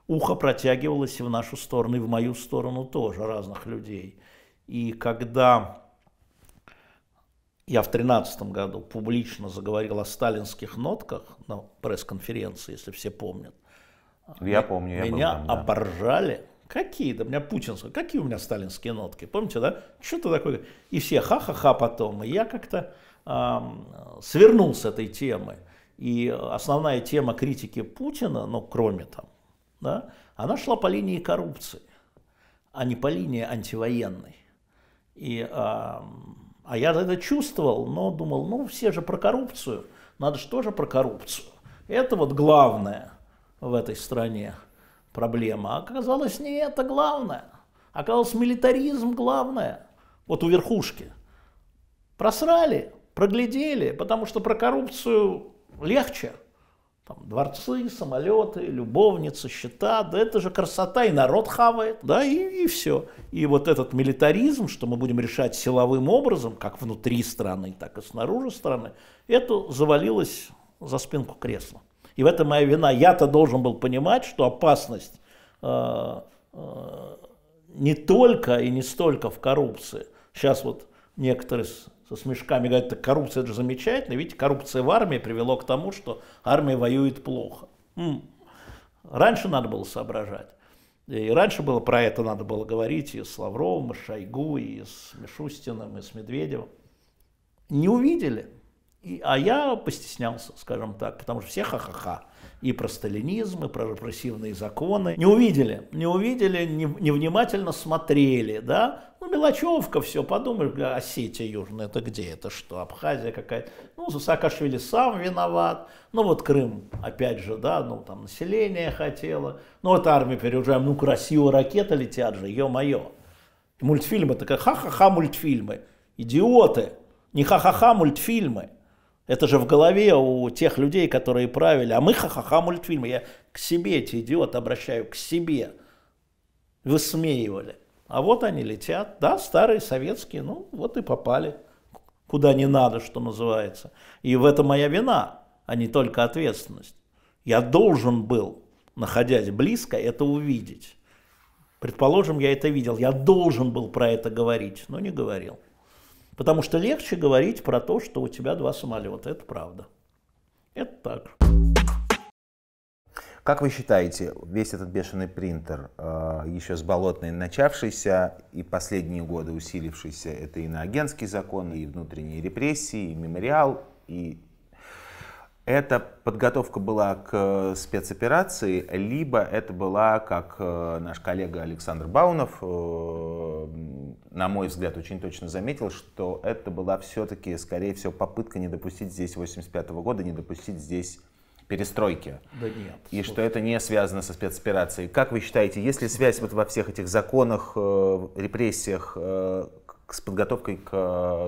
S1: ухо протягивалось и в нашу сторону, и в мою сторону тоже разных людей. И когда я в 2013 году публично заговорил о сталинских нотках на пресс-конференции, если все помнят. Я
S2: помню, я Меня был там, да. оборжали.
S1: Какие? Да меня Путин сказал, какие у меня сталинские нотки? Помните, да? Что то такое? И все ха-ха-ха потом. И я как-то эм, свернул с этой темы. И основная тема критики Путина, ну, кроме там, да, она шла по линии коррупции, а не по линии антивоенной. И эм, а я это чувствовал, но думал, ну все же про коррупцию, надо же тоже про коррупцию. Это вот главное в этой стране проблема. А оказалось, не это главное. Оказалось, милитаризм главное. Вот у верхушки. Просрали, проглядели, потому что про коррупцию легче – там, дворцы, самолеты, любовницы, счета, да это же красота, и народ хавает, да, и, и все. И вот этот милитаризм, что мы будем решать силовым образом, как внутри страны, так и снаружи страны, это завалилось за спинку кресла. И в этом моя вина. Я-то должен был понимать, что опасность э, э, не только и не столько в коррупции. Сейчас вот некоторые со смешками говорят, так коррупция это же замечательно. Видите, коррупция в армии привела к тому, что армия воюет плохо. М-м. Раньше надо было соображать. И раньше было про это надо было говорить и с Лавровым, и с Шойгу, и с Мишустиным, и с Медведевым. Не увидели. И, а я постеснялся, скажем так, потому что все ха-ха-ха и про сталинизм, и про репрессивные законы. Не увидели, не увидели, не, невнимательно смотрели, да? Ну, мелочевка, все, подумаешь, Осетия а Южная, это где, это что, Абхазия какая-то? Ну, Саакашвили сам виноват, ну, вот Крым, опять же, да, ну, там население хотело, ну, вот армия переезжаем, ну, красиво ракеты летят же, ё-моё. Мультфильмы, такая ха-ха-ха мультфильмы, идиоты, не ха-ха-ха мультфильмы. Это же в голове у тех людей, которые правили. А мы ха-ха-ха мультфильмы. Я к себе эти идиоты обращаю, к себе. Высмеивали. А вот они летят. Да, старые советские, ну вот и попали. Куда не надо, что называется. И в этом моя вина, а не только ответственность. Я должен был, находясь близко, это увидеть. Предположим, я это видел. Я должен был про это говорить, но не говорил. Потому что легче говорить про то, что у тебя два самолета. Это правда. Это так.
S2: Как вы считаете, весь этот бешеный принтер, э, еще с болотной начавшийся и последние годы усилившийся, это иноагентский закон, и внутренние репрессии, и мемориал, и это подготовка была к э, спецоперации, либо это была, как э, наш коллега Александр Баунов, э, на мой взгляд, очень точно заметил, что это была все-таки, скорее всего, попытка не допустить здесь 85 года, не допустить здесь перестройки. Да нет. И вот. что это не связано со спецоперацией. Как вы считаете, есть ли связь вот во всех этих законах, репрессиях, с подготовкой к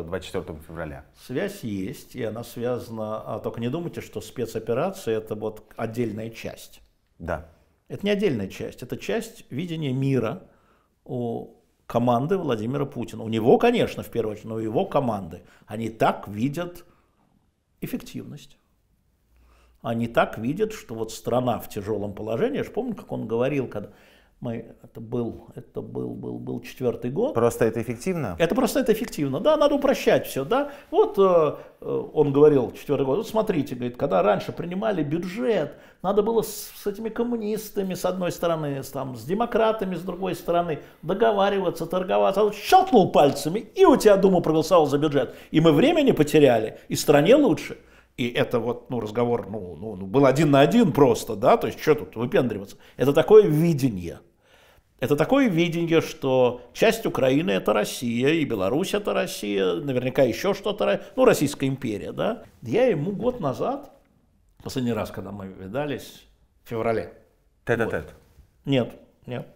S2: 24 э, февраля? Связь есть,
S1: и она связана... А, только не думайте, что спецоперация — это вот отдельная часть. Да. Это не отдельная часть, это часть видения мира у команды Владимира Путина. У него, конечно, в первую очередь, но у его команды. Они так видят эффективность. Они так видят, что вот страна в тяжелом положении. Я же помню, как он говорил, когда мы, это был, это был, был, был четвертый год.
S2: Просто это эффективно?
S1: Это просто это эффективно, да, надо упрощать все, да. Вот э, э, он говорил четвертый год, вот смотрите, говорит, когда раньше принимали бюджет, надо было с, с этими коммунистами с одной стороны, с, там, с демократами с другой стороны договариваться, торговаться. он а вот щелкнул пальцами, и у тебя Дума проголосовал за бюджет. И мы времени потеряли, и стране лучше. И это вот, ну, разговор, ну, ну, ну, был один на один просто, да, то есть что тут выпендриваться. Это такое видение. Это такое видение, что часть Украины – это Россия, и Беларусь – это Россия, наверняка еще что-то, ну, Российская империя, да. Я ему год назад, последний раз, когда мы видались, в феврале. Тет-а-тет. Вот. Нет, нет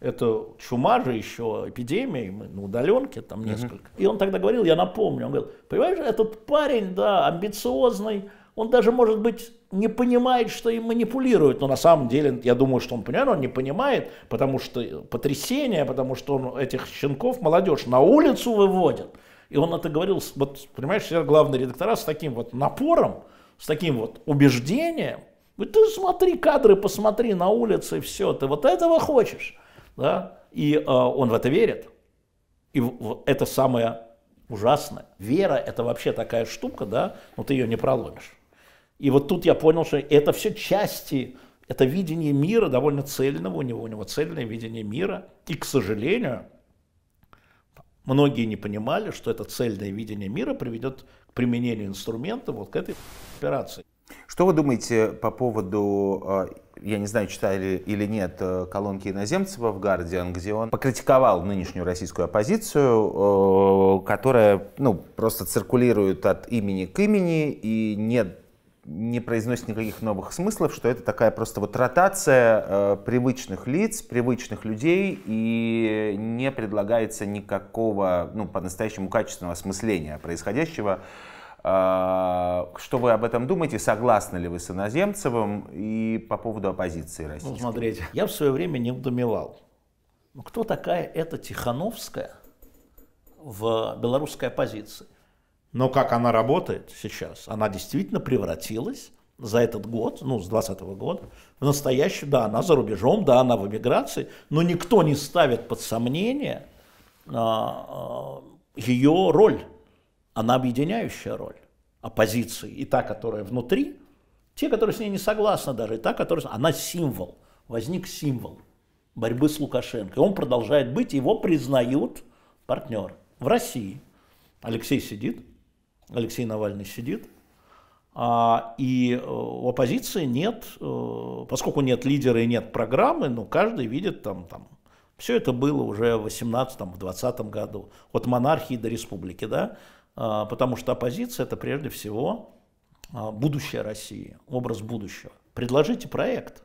S1: это чума же еще, эпидемия, мы на удаленке там несколько. И он тогда говорил, я напомню, он говорил, понимаешь, этот парень, да, амбициозный, он даже, может быть, не понимает, что им манипулируют, но на самом деле, я думаю, что он понимает, он не понимает, потому что потрясение, потому что он этих щенков, молодежь, на улицу выводит. И он это говорил, вот, понимаешь, я главный редактора с таким вот напором, с таким вот убеждением. Ты смотри кадры, посмотри на улице, все, ты вот этого хочешь да, и э, он в это верит. И это самое ужасное. Вера – это вообще такая штука, да, но ты ее не проломишь. И вот тут я понял, что это все части, это видение мира довольно цельного у него, у него цельное видение мира. И, к сожалению, многие не понимали, что это цельное видение мира приведет к применению инструмента вот к этой операции.
S2: Что вы думаете по поводу а, я не знаю, читали или нет, э, колонки Иноземцева в «Гардиан», где он покритиковал нынешнюю российскую оппозицию, э, которая ну, просто циркулирует от имени к имени и нет не произносит никаких новых смыслов, что это такая просто вот ротация э, привычных лиц, привычных людей, и не предлагается никакого, ну, по-настоящему качественного осмысления происходящего. А, что вы об этом думаете? Согласны ли вы с иноземцевым и по поводу оппозиции ну, российской? Ну, смотрите, я
S1: в свое время не недоумевал. Ну, кто такая эта Тихановская в белорусской оппозиции? Но как она работает сейчас? Она действительно превратилась за этот год, ну, с 20 года, в настоящую, да, она за рубежом, да, она в эмиграции, но никто не ставит под сомнение э, а, а, ее роль она объединяющая роль оппозиции, и та, которая внутри, те, которые с ней не согласны даже, и та, которая... Она символ, возник символ борьбы с Лукашенко. И он продолжает быть, его признают партнер. В России Алексей сидит, Алексей Навальный сидит, а, и э, у оппозиции нет, э, поскольку нет лидера и нет программы, ну, каждый видит там, там все это было уже в 18-20 году, от монархии до республики, да, а, потому что оппозиция – это прежде всего а, будущее России, образ будущего. Предложите проект.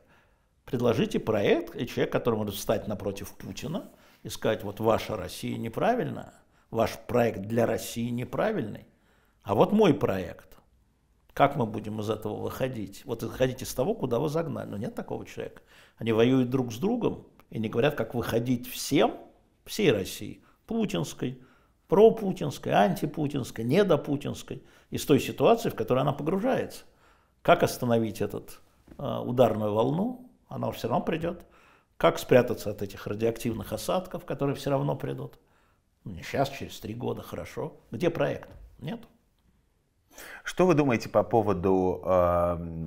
S1: Предложите проект, и человек, который может встать напротив Путина и сказать, вот ваша Россия неправильная, ваш проект для России неправильный, а вот мой проект. Как мы будем из этого выходить? Вот выходить из того, куда вы загнали. Но нет такого человека. Они воюют друг с другом и не говорят, как выходить всем, всей России, путинской, пропутинской, антипутинской, недопутинской, из той ситуации, в которой она погружается. Как остановить этот э, ударную волну? Она все равно придет. Как спрятаться от этих радиоактивных осадков, которые все равно придут? Ну, не сейчас, через три года, хорошо. Где проект? Нет.
S2: Что вы думаете по поводу э,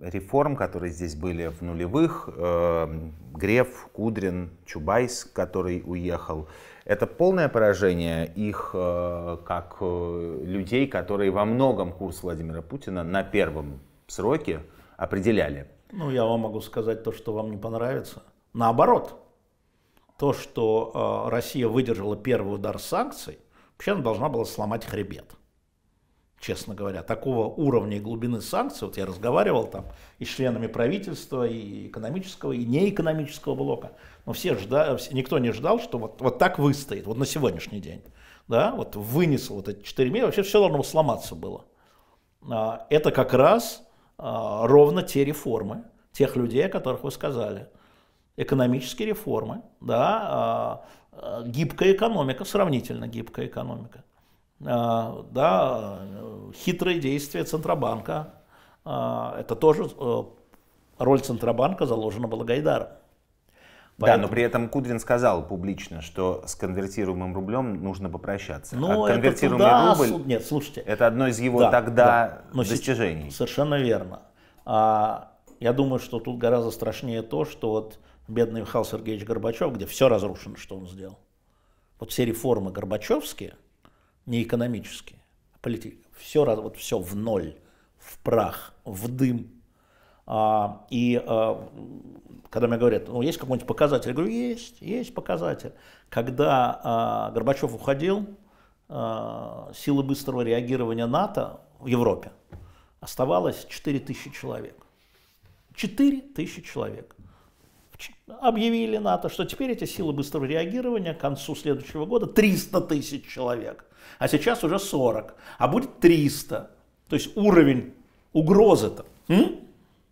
S2: реформ, которые здесь были в нулевых? Э, Греф, Кудрин, Чубайс, который уехал. Это полное поражение их э, как э, людей, которые во многом курс Владимира Путина на первом сроке определяли.
S1: Ну, я вам могу сказать то, что вам не понравится. Наоборот, то, что э, Россия выдержала первый удар санкций, вообще она должна была сломать хребет честно говоря, такого уровня и глубины санкций, вот я разговаривал там и с членами правительства, и экономического, и неэкономического блока, но все ждали, никто не ждал, что вот, вот так выстоит, вот на сегодняшний день, да, вот вынес вот эти четыре мира, вообще все должно сломаться было. А, это как раз а, ровно те реформы, тех людей, о которых вы сказали, экономические реформы, да, а, гибкая экономика, сравнительно гибкая экономика, а, да, хитрые действия Центробанка. А, это тоже э, роль Центробанка заложена была Гайдаром. Поэтому... Да, но
S2: при этом Кудрин сказал публично, что с конвертируемым рублем нужно попрощаться. Ну, а конвертируемый это туда, рубль...
S1: Нет, слушайте. Это одно из его да, тогда да, но достижений. Совершенно верно. А, я думаю, что тут гораздо страшнее то, что вот бедный Михаил Сергеевич Горбачев, где все разрушено, что он сделал. Вот все реформы Горбачевские – не экономические, а политические. Все, вот все в ноль, в прах, в дым. А, и а, когда мне говорят, ну есть какой-нибудь показатель, я говорю, есть, есть показатель. Когда а, Горбачев уходил, а, силы быстрого реагирования НАТО в Европе оставалось 4 тысячи человек. 4 тысячи человек. Объявили НАТО, что теперь эти силы быстрого реагирования к концу следующего года 300 тысяч человек а сейчас уже 40, а будет 300. То есть уровень угрозы-то,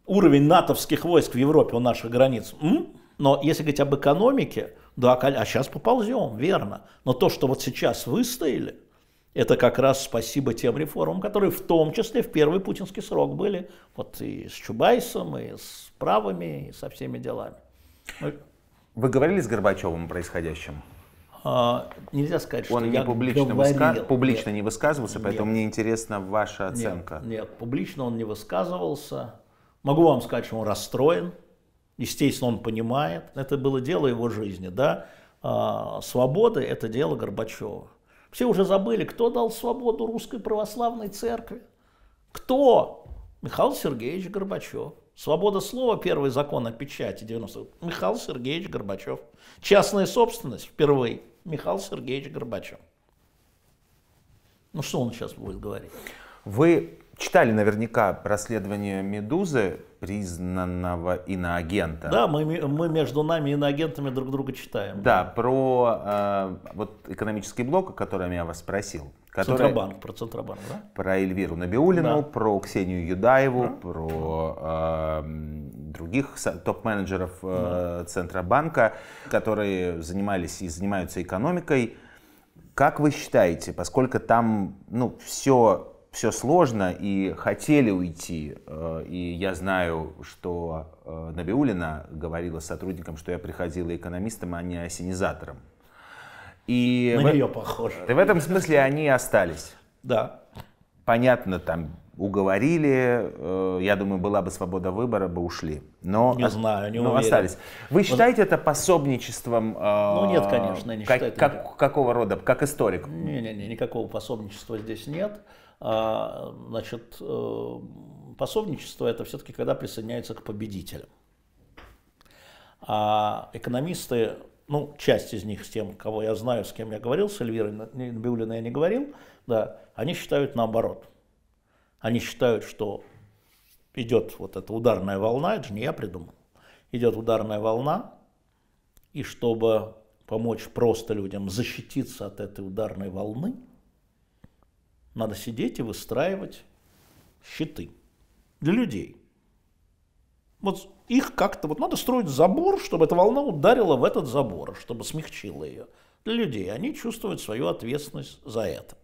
S1: уровень натовских войск в Европе у наших границ. М? Но если говорить об экономике, да, а сейчас поползем, верно. Но то, что вот сейчас выстояли, это как раз спасибо тем реформам, которые в том числе в первый путинский срок были. Вот и с Чубайсом, и с правами, и со всеми делами.
S2: Вы говорили с Горбачевым о происходящем?
S1: А, нельзя сказать, что он я не публично, говорил. Выска... публично нет. не высказывался, поэтому нет.
S2: мне интересна ваша оценка. Нет, нет,
S1: публично он не высказывался. Могу вам сказать, что он расстроен. Естественно, он понимает. Это было дело его жизни, да. А, свобода – это дело Горбачева. Все уже забыли, кто дал свободу русской православной церкви. Кто? Михаил Сергеевич Горбачев. Свобода слова, первый закон о печати 90 Михаил Сергеевич Горбачев. Частная собственность впервые. Михаил Сергеевич Горбачев. Ну что он сейчас будет говорить? Вы читали
S2: наверняка расследование «Медузы», признанного иноагента. Да,
S1: мы, мы между нами иноагентами друг друга читаем. Да,
S2: про э, вот экономический блок, о котором я вас спросил. Которая... Центробанк, про
S1: Центробанк, да?
S2: Про Эльвиру Набиулину, да. про Ксению Юдаеву, да. про э, других топ-менеджеров э, да. Центробанка, которые занимались и занимаются экономикой. Как вы считаете, поскольку там ну, все, все сложно и хотели уйти, э, и я знаю, что э, Набиулина говорила сотрудникам, что я приходила экономистом, а не ассенизатором. И на в... нее похоже. И в этом смысле они остались. Да. Понятно, там уговорили, э, я думаю, была бы свобода выбора, бы ушли. Но, не знаю, не но уверен. остались. Вы считаете это
S1: пособничеством? Э, ну нет, конечно, не как, считаю. Как, какого рода? Как историк? Не-не-не, никакого пособничества здесь нет. А, значит, э, пособничество это все-таки когда присоединяется к победителям. А экономисты ну, часть из них с тем, кого я знаю, с кем я говорил, с Эльвирой Набиулиной я не говорил, да, они считают наоборот. Они считают, что идет вот эта ударная волна, это же не я придумал, идет ударная волна, и чтобы помочь просто людям защититься от этой ударной волны, надо сидеть и выстраивать щиты для людей. Вот их как-то вот надо строить забор, чтобы эта волна ударила в этот забор, чтобы смягчила ее для людей. Они чувствуют свою ответственность за это.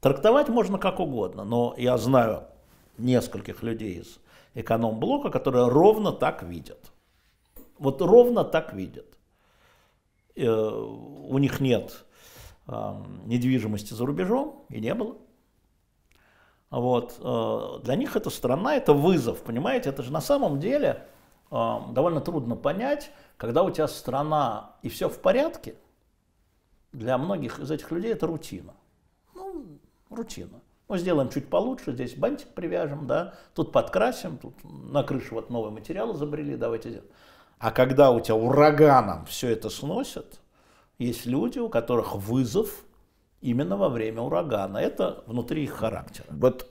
S1: Трактовать можно как угодно, но я знаю нескольких людей из эконом-блока, которые ровно так видят. Вот ровно так видят. Э, у них нет недвижимости за рубежом, и не было. Вот. Э, для них эта страна – это вызов, понимаете? Это же на самом деле довольно трудно понять, когда у тебя страна и все в порядке, для многих из этих людей это рутина. Ну, рутина. Ну, сделаем чуть получше, здесь бантик привяжем, да, тут подкрасим, тут на крышу вот новые материалы изобрели, давайте сделаем. А когда у тебя ураганом все это сносят, есть люди, у которых вызов именно во время урагана. Это внутри их характера. Вот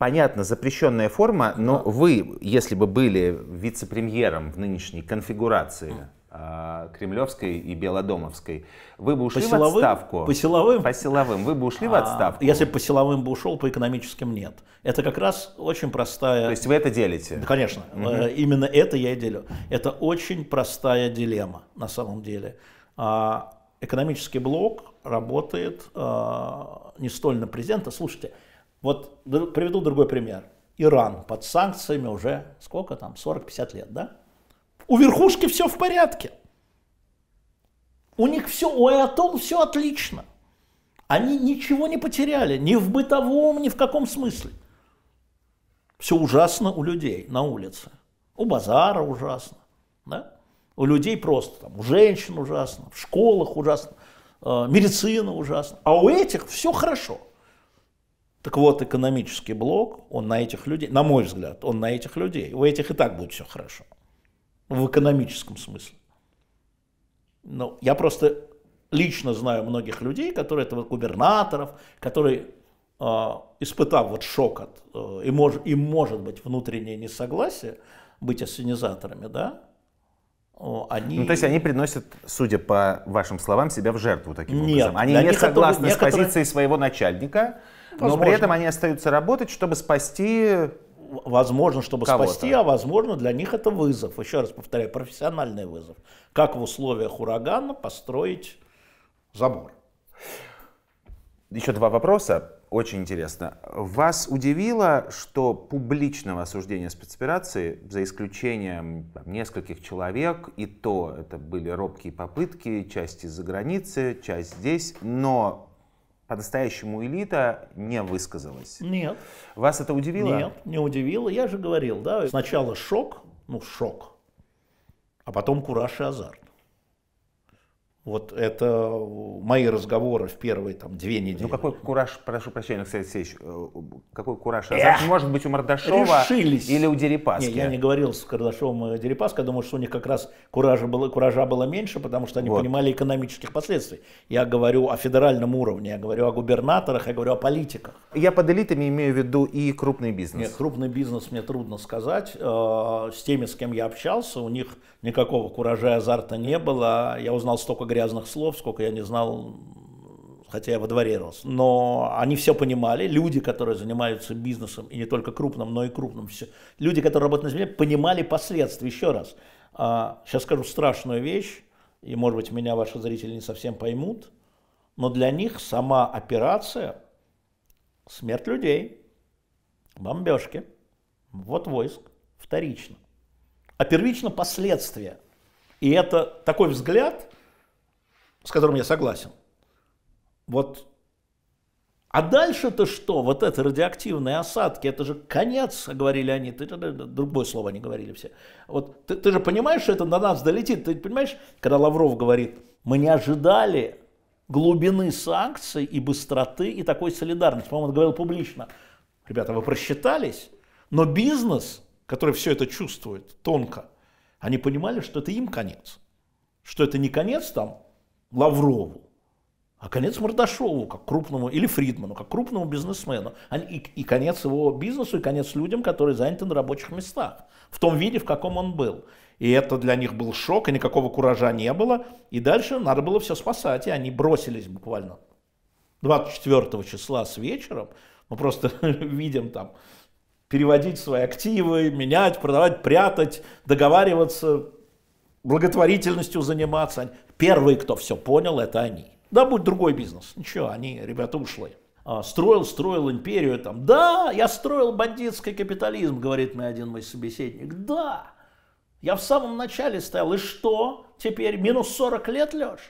S1: понятно, запрещенная
S2: форма, но вы, если бы были вице-премьером в нынешней конфигурации а, кремлевской и белодомовской, вы бы ушли по силовым? в отставку. По силовым? По
S1: силовым. Вы бы ушли а, в отставку. Если бы по силовым бы ушел, по экономическим нет. Это как раз очень простая... То есть вы это делите? Да, конечно. Угу. Именно это я и делю. Это очень простая дилемма на самом деле. А, экономический блок работает а, не столь на президента. Слушайте, вот приведу другой пример. Иран под санкциями уже сколько там, 40-50 лет, да? У верхушки все в порядке. У них все, у Аятол все отлично. Они ничего не потеряли, ни в бытовом, ни в каком смысле. Все ужасно у людей на улице. У базара ужасно, да? У людей просто, там, у женщин ужасно, в школах ужасно, э, медицина ужасно. А у этих все хорошо – так вот, экономический блок, он на этих людей, на мой взгляд, он на этих людей. У этих и так будет все хорошо. В экономическом смысле. Но ну, я просто лично знаю многих людей, которые этого губернаторов, которые, э, испытав вот шок от, э, и, мож, и может быть внутреннее несогласие быть ассенизаторами, да, они... Ну, то есть они
S2: приносят, судя по вашим словам, себя в жертву таким Нет, образом. Они не согласны некоторые... с позицией своего начальника, но при этом они
S1: остаются работать, чтобы спасти возможно, чтобы спасти, а возможно, для них это вызов. Еще раз повторяю, профессиональный вызов. Как в условиях урагана построить забор?
S2: Еще два вопроса. Очень интересно.
S1: Вас удивило,
S2: что публичного осуждения спецоперации, за исключением там, нескольких человек, и то это были робкие попытки, часть из-за границы, часть здесь, но по-настоящему элита не высказалась. Нет. Вас это удивило? Нет,
S1: не удивило. Я же говорил, да, сначала шок, ну шок, а потом кураж и азарт. Вот это э, мои разговоры в первые там
S2: две недели. Ну какой кураж, прошу прощения, Алексей Алексеевич, э, какой кураж? А Эх, может быть у Мордашова решились. или у Дерипаски? Не, я не
S1: говорил с Кардашовым и Дерипаской, думаю, что у них как раз куража было, куража было меньше, потому что они вот. понимали экономических последствий. Я говорю о федеральном уровне, я говорю о губернаторах, я говорю о политиках. Я под элитами имею в виду и крупный бизнес. Нет, крупный бизнес мне трудно сказать. Э, с теми, с кем я общался, у них никакого куража и азарта не было. Я узнал столько грязных слов, сколько я не знал, хотя я во дворе рос. Но они все понимали, люди, которые занимаются бизнесом, и не только крупным, но и крупным, все, люди, которые работают на земле, понимали последствия. Еще раз, сейчас а, скажу страшную вещь, и, может быть, меня ваши зрители не совсем поймут, но для них сама операция – смерть людей, бомбежки, вот войск, вторично. А первично – последствия. И это такой взгляд – с которым я согласен. Вот. А дальше-то что? Вот это радиоактивные осадки, это же конец, говорили они, ты, другое слово они говорили все. Вот ты, ты же понимаешь, что это на нас долетит, ты понимаешь, когда Лавров говорит, мы не ожидали глубины санкций и быстроты и такой солидарности. По-моему, он говорил публично, ребята, вы просчитались, но бизнес, который все это чувствует тонко, они понимали, что это им конец, что это не конец там Лаврову, а конец Мордашову, как крупному, или Фридману, как крупному бизнесмену. И, и конец его бизнесу, и конец людям, которые заняты на рабочих местах, в том виде, в каком он был. И это для них был шок, и никакого куража не было. И дальше надо было все спасать, и они бросились буквально 24 числа с вечером. Мы просто видим там переводить свои активы, менять, продавать, прятать, договариваться, благотворительностью заниматься. Первые, кто все понял, это они. Да, будет другой бизнес. Ничего, они, ребята, ушли. А, строил, строил империю там. Да, я строил бандитский капитализм, говорит мне один мой собеседник. Да, я в самом начале стоял. И что? Теперь минус 40 лет, Леш?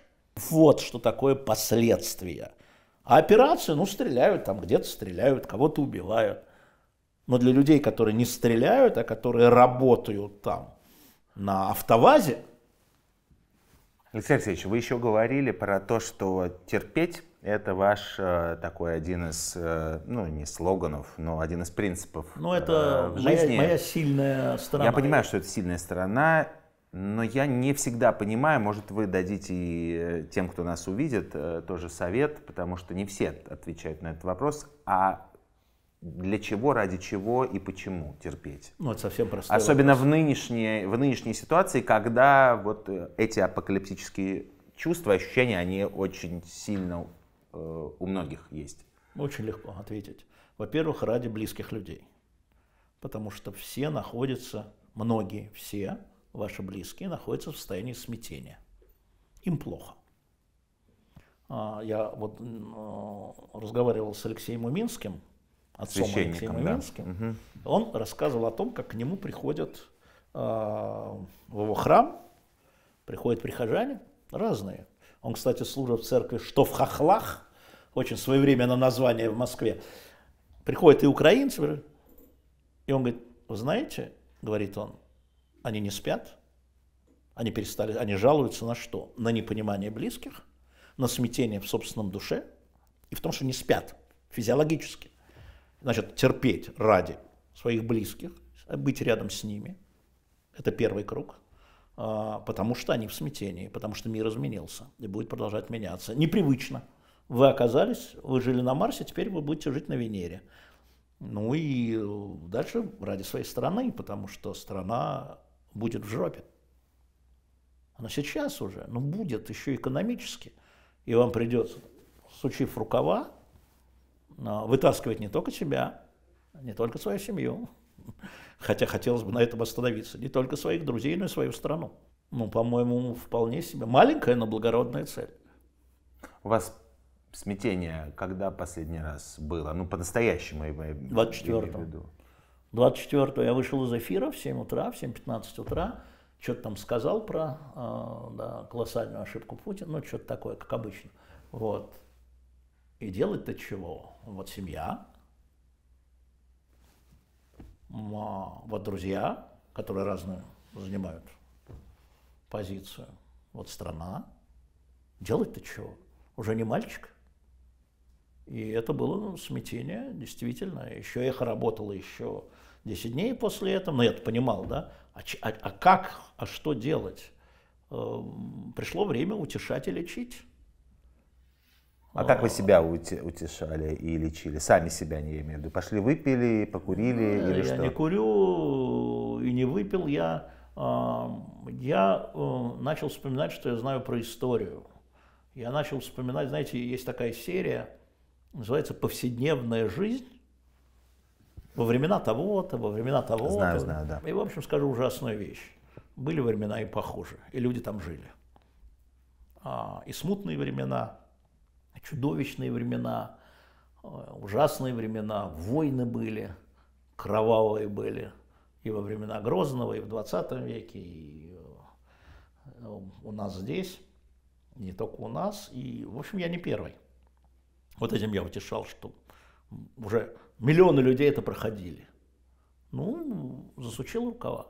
S1: Вот что такое последствия. А операцию, ну, стреляют там, где-то стреляют, кого-то убивают. Но для людей, которые не стреляют, а которые работают там, на автовазе.
S2: Алексей Алексеевич, вы еще говорили про то, что терпеть это ваш э, такой один из, э, ну не слоганов, но один из принципов. Ну э, это в моя, жизни. моя
S1: сильная сторона. Я понимаю,
S2: что это сильная сторона, но я не всегда понимаю, может вы дадите и тем, кто нас увидит, тоже совет, потому что не все отвечают на этот вопрос. А для чего, ради чего и почему терпеть.
S1: Ну, это совсем просто. Особенно вопрос.
S2: в нынешней, в нынешней ситуации, когда вот э, эти апокалиптические чувства, ощущения, они очень сильно э, у многих
S1: есть. Очень легко ответить. Во-первых, ради близких людей. Потому что все находятся, многие, все ваши близкие находятся в состоянии смятения. Им плохо. А, я вот э, разговаривал с Алексеем Уминским, отцом Священником, Алексеем Ивинским, да. угу. он рассказывал о том, как к нему приходят э, в его храм, приходят прихожане разные. Он, кстати, служит в церкви «Что в хохлах», очень своевременное название в Москве. Приходят и украинцы, и он говорит, вы знаете, говорит он, они не спят, они перестали, они жалуются на что? На непонимание близких, на смятение в собственном душе и в том, что не спят физиологически. Значит, терпеть ради своих близких, а быть рядом с ними. Это первый круг. А, потому что они в смятении, потому что мир изменился и будет продолжать меняться. Непривычно. Вы оказались, вы жили на Марсе, теперь вы будете жить на Венере. Ну и э, дальше ради своей страны, потому что страна будет в жопе. Она сейчас уже, но ну, будет еще экономически. И вам придется, сучив рукава, вытаскивать не только себя, не только свою семью, хотя хотелось бы на этом остановиться, не только своих друзей, но и свою страну. Ну, по-моему, вполне себе маленькая, но благородная цель. У вас смятение
S2: когда последний раз было? Ну, по-настоящему я имею в виду.
S1: 24 я вышел из эфира в 7 утра, в 7.15 утра, что-то там сказал про э, да, колоссальную ошибку Путина, ну, что-то такое, как обычно. Вот. И делать-то чего? Вот семья, а, вот друзья, которые разную занимают позицию, вот страна. Делать-то чего? Уже не мальчик. И это было ну, смятение, действительно. Еще эхо работало еще 10 дней после этого, но ну, я это понимал, да? А, а, а как, а что делать? Эм, пришло время утешать и лечить.
S2: А как вы себя утешали и лечили? Сами себя, не я имею в виду. Пошли выпили, покурили э, или я что? Я не
S1: курю и не выпил. Я, я э, начал вспоминать, что я знаю про историю. Я начал вспоминать, знаете, есть такая серия, называется «Повседневная жизнь». Во времена того-то, во времена того-то. Знаю, знаю, да. И, в общем, скажу ужасную вещь. Были времена и похуже, и люди там жили. А, и смутные времена – а чудовищные времена, э, ужасные времена, войны были, кровавые были и во времена Грозного, и в 20 веке, и э, у нас здесь, не только у нас, и, в общем, я не первый. Вот этим я утешал, что уже миллионы людей это проходили. Ну, засучил рукава.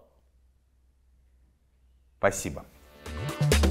S1: Спасибо. Спасибо.